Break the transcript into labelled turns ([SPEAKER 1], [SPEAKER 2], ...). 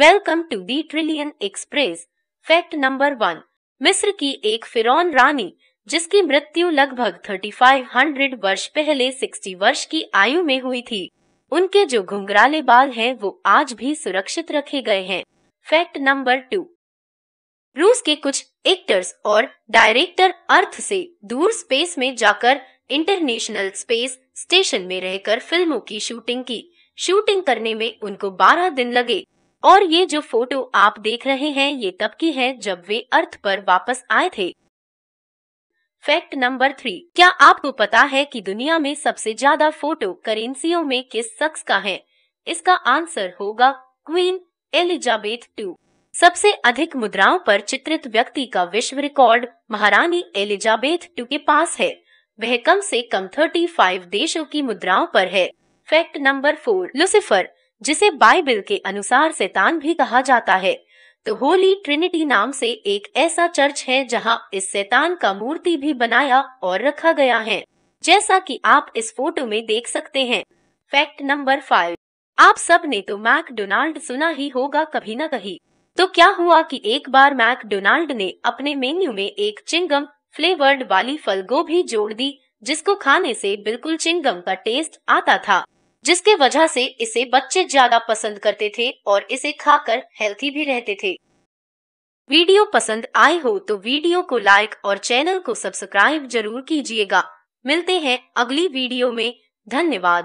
[SPEAKER 1] welcome to the trillion express fact number one मिस्र की एक फिरौन रानी जिसकी मृत्यु लगभग 3500 वर्ष पहले 60 वर्ष की आयु में हुई थी उनके जो घुंघराले बाल हैं वो आज भी सुरक्षित रखे गए हैं फैक्ट नंबर टू रूस के कुछ एक्टर्स और डायरेक्टर अर्थ से दूर स्पेस में जाकर इंटरनेशनल स्पेस स्टेशन में रहकर फिल्मों की शूटिंग की शूटिंग करने में उनको 12 दिन लगे और ये जो फोटो आप देख रहे हैं ये तब की है जब वे अर्थ पर वापस आए थे फैक्ट नंबर थ्री क्या आपको पता है कि दुनिया में सबसे ज्यादा फोटो करेंसियों में किस शख्स का है इसका आंसर होगा क्वीन एलिजाबेथ टू सबसे अधिक मुद्राओं पर चित्रित व्यक्ति का विश्व रिकॉर्ड महारानी एलिजाबेथ टू के पास है वह कम से कम 35 देशों की मुद्राओं पर है फैक्ट नंबर फोर लुसिफर जिसे बाइबल के अनुसार शैतान भी कहा जाता है तो होली ट्रिनिटी नाम से एक ऐसा चर्च है जहां इस शैतान का मूर्ति भी बनाया और रखा गया है जैसा कि आप इस फोटो में देख सकते हैं फैक्ट नंबर फाइव आप सब ने तो मैकडोनाल्ड सुना ही होगा कभी न कहीं तो क्या हुआ कि एक बार मैकडोनाल्ड ने अपने मेन्यू में एक चिंगम फ्लेवर्ड वाली फल गोभी जोड़ दी जिसको खाने से बिल्कुल चिंगम का टेस्ट आता था जिसके वजह से इसे बच्चे ज्यादा पसंद करते थे और इसे खाकर हेल्थी भी रहते थे वीडियो पसंद आए हो तो वीडियो को लाइक और चैनल को सब्सक्राइब जरूर कीजिएगा मिलते हैं अगली वीडियो में धन्यवाद